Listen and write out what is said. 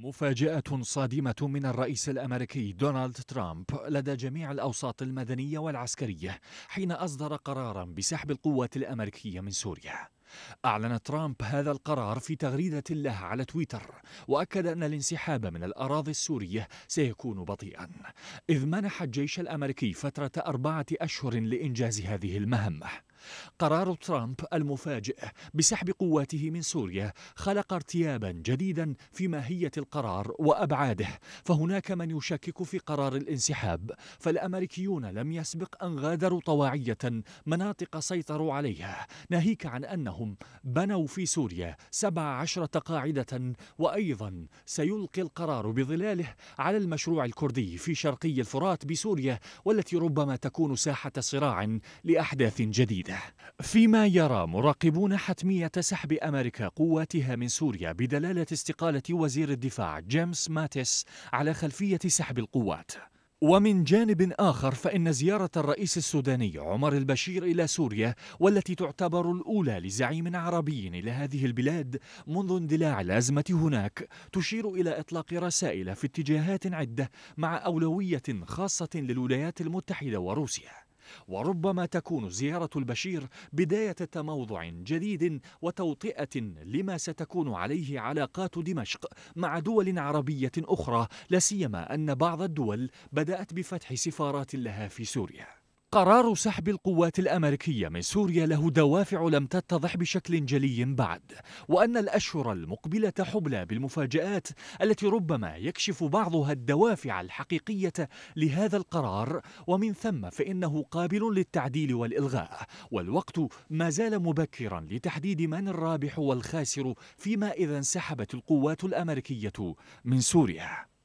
مفاجأة صادمة من الرئيس الأمريكي دونالد ترامب لدى جميع الأوساط المدنية والعسكرية حين أصدر قرارا بسحب القوات الأمريكية من سوريا أعلن ترامب هذا القرار في تغريدة له على تويتر وأكد أن الانسحاب من الأراضي السورية سيكون بطيئا إذ منح الجيش الأمريكي فترة أربعة أشهر لإنجاز هذه المهمة قرار ترامب المفاجئ بسحب قواته من سوريا خلق ارتيابا جديدا في ماهية القرار وأبعاده فهناك من يشكك في قرار الانسحاب فالأمريكيون لم يسبق أن غادروا طواعية مناطق سيطروا عليها ناهيك عن أنهم بنوا في سوريا 17 قاعدة وأيضا سيلقي القرار بظلاله على المشروع الكردي في شرقي الفرات بسوريا والتي ربما تكون ساحة صراع لأحداث جديدة صحيح فيما يرى مراقبون حتمية سحب أمريكا قواتها من سوريا بدلالة استقالة وزير الدفاع جيمس ماتيس على خلفية سحب القوات ومن جانب آخر فإن زيارة الرئيس السوداني عمر البشير إلى سوريا والتي تعتبر الأولى لزعيم عربي إلى هذه البلاد منذ اندلاع الأزمة هناك تشير إلى إطلاق رسائل في اتجاهات عدة مع أولوية خاصة للولايات المتحدة وروسيا وربما تكون زيارة البشير بداية تموضع جديد وتوطئة لما ستكون عليه علاقات دمشق مع دول عربية أخرى لسيما أن بعض الدول بدأت بفتح سفارات لها في سوريا قرار سحب القوات الأمريكية من سوريا له دوافع لم تتضح بشكل جلي بعد وأن الأشهر المقبلة حبلى بالمفاجآت التي ربما يكشف بعضها الدوافع الحقيقية لهذا القرار ومن ثم فإنه قابل للتعديل والإلغاء والوقت ما زال مبكرا لتحديد من الرابح والخاسر فيما إذا انسحبت القوات الأمريكية من سوريا